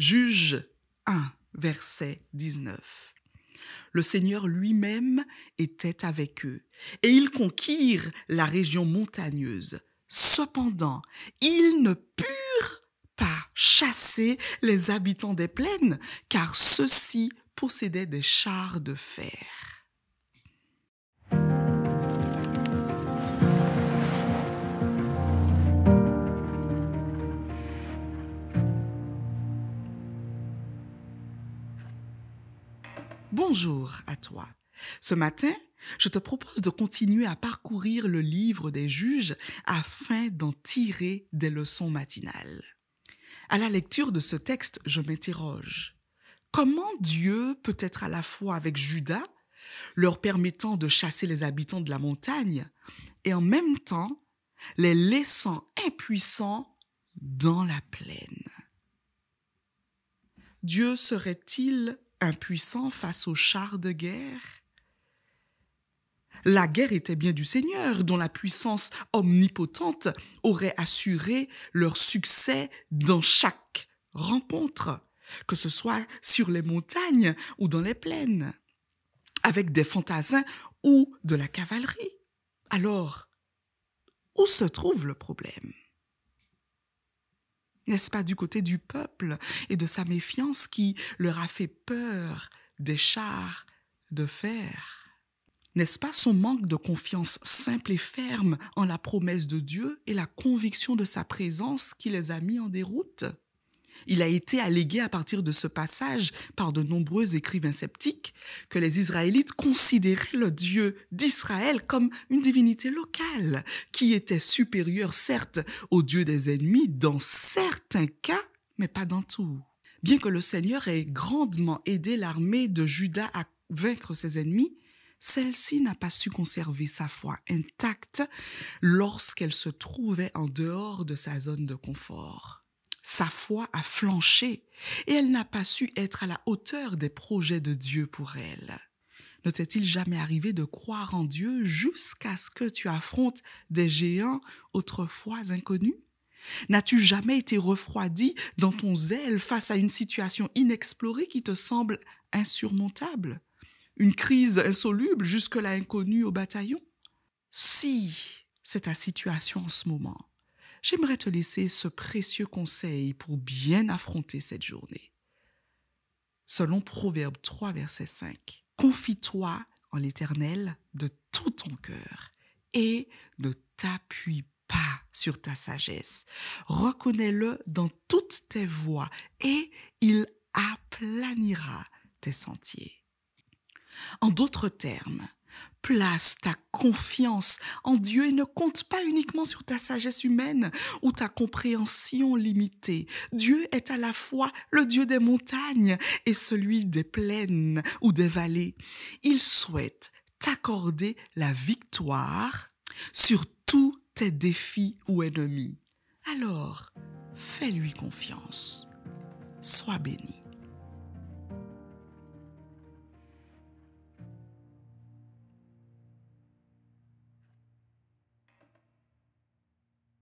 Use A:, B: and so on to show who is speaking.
A: Juge 1, verset 19. Le Seigneur lui-même était avec eux, et ils conquirent la région montagneuse. Cependant, ils ne purent pas chasser les habitants des plaines, car ceux-ci possédaient des chars de fer. Bonjour à toi. Ce matin, je te propose de continuer à parcourir le livre des juges afin d'en tirer des leçons matinales. À la lecture de ce texte, je m'interroge. Comment Dieu peut être à la fois avec Judas, leur permettant de chasser les habitants de la montagne, et en même temps les laissant impuissants dans la plaine Dieu serait-il impuissant face aux chars de guerre La guerre était bien du Seigneur, dont la puissance omnipotente aurait assuré leur succès dans chaque rencontre, que ce soit sur les montagnes ou dans les plaines, avec des fantasins ou de la cavalerie. Alors, où se trouve le problème n'est-ce pas, du côté du peuple et de sa méfiance qui leur a fait peur des chars de fer. N'est-ce pas son manque de confiance simple et ferme en la promesse de Dieu et la conviction de sa présence qui les a mis en déroute il a été allégué à partir de ce passage par de nombreux écrivains sceptiques que les Israélites considéraient le Dieu d'Israël comme une divinité locale, qui était supérieure certes au Dieu des ennemis dans certains cas, mais pas dans tout. Bien que le Seigneur ait grandement aidé l'armée de Juda à vaincre ses ennemis, celle-ci n'a pas su conserver sa foi intacte lorsqu'elle se trouvait en dehors de sa zone de confort. Sa foi a flanché et elle n'a pas su être à la hauteur des projets de Dieu pour elle. Ne t'est-il jamais arrivé de croire en Dieu jusqu'à ce que tu affrontes des géants autrefois inconnus N'as-tu jamais été refroidi dans ton zèle face à une situation inexplorée qui te semble insurmontable Une crise insoluble jusque-là inconnue au bataillon Si c'est ta situation en ce moment, j'aimerais te laisser ce précieux conseil pour bien affronter cette journée. Selon Proverbe 3, verset 5, Confie-toi en l'Éternel de tout ton cœur et ne t'appuie pas sur ta sagesse. Reconnais-le dans toutes tes voies et il aplanira tes sentiers. En d'autres termes, Place ta confiance en Dieu et ne compte pas uniquement sur ta sagesse humaine ou ta compréhension limitée. Dieu est à la fois le Dieu des montagnes et celui des plaines ou des vallées. Il souhaite t'accorder la victoire sur tous tes défis ou ennemis. Alors, fais-lui confiance. Sois béni.